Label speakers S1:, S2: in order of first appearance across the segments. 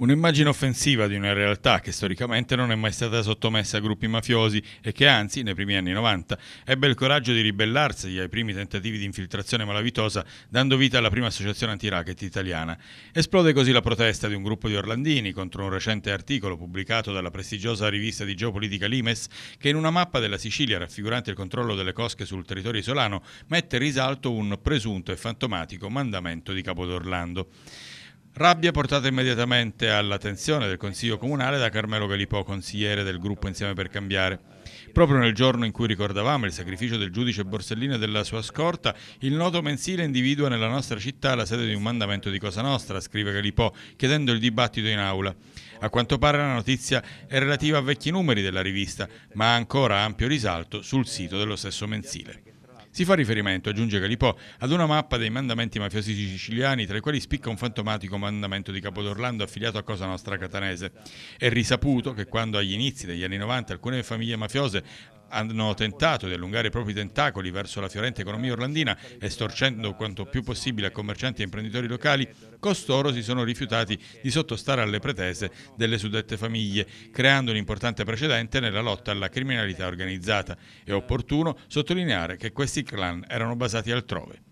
S1: Un'immagine offensiva di una realtà che storicamente non è mai stata sottomessa a gruppi mafiosi e che anzi, nei primi anni 90, ebbe il coraggio di ribellarsi ai primi tentativi di infiltrazione malavitosa, dando vita alla prima associazione anti-racket italiana. Esplode così la protesta di un gruppo di orlandini contro un recente articolo pubblicato dalla prestigiosa rivista di geopolitica Limes, che in una mappa della Sicilia raffigurante il controllo delle cosche sul territorio isolano mette in risalto un presunto e fantomatico mandamento di Capodorlando. Rabbia portata immediatamente all'attenzione del Consiglio Comunale da Carmelo Galipò, consigliere del gruppo Insieme per Cambiare. Proprio nel giorno in cui ricordavamo il sacrificio del giudice Borsellino e della sua scorta, il noto mensile individua nella nostra città la sede di un mandamento di Cosa Nostra, scrive Galipò, chiedendo il dibattito in aula. A quanto pare la notizia è relativa a vecchi numeri della rivista, ma ha ancora ampio risalto sul sito dello stesso mensile. Si fa riferimento, aggiunge Calipò, ad una mappa dei mandamenti mafiosi siciliani, tra i quali spicca un fantomatico mandamento di Capodorlando affiliato a Cosa Nostra Catanese. È risaputo che quando agli inizi degli anni 90 alcune famiglie mafiose hanno tentato di allungare i propri tentacoli verso la fiorente economia orlandina, estorcendo quanto più possibile a commercianti e imprenditori locali, costoro si sono rifiutati di sottostare alle pretese delle suddette famiglie, creando un importante precedente nella lotta alla criminalità organizzata. È opportuno sottolineare che questi clan erano basati altrove.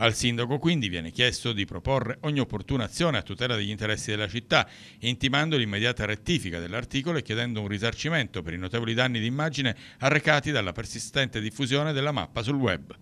S1: Al sindaco quindi viene chiesto di proporre ogni opportuna azione a tutela degli interessi della città, intimando l'immediata rettifica dell'articolo e chiedendo un risarcimento per i notevoli danni di immagine arrecati dalla persistente diffusione della mappa sul web.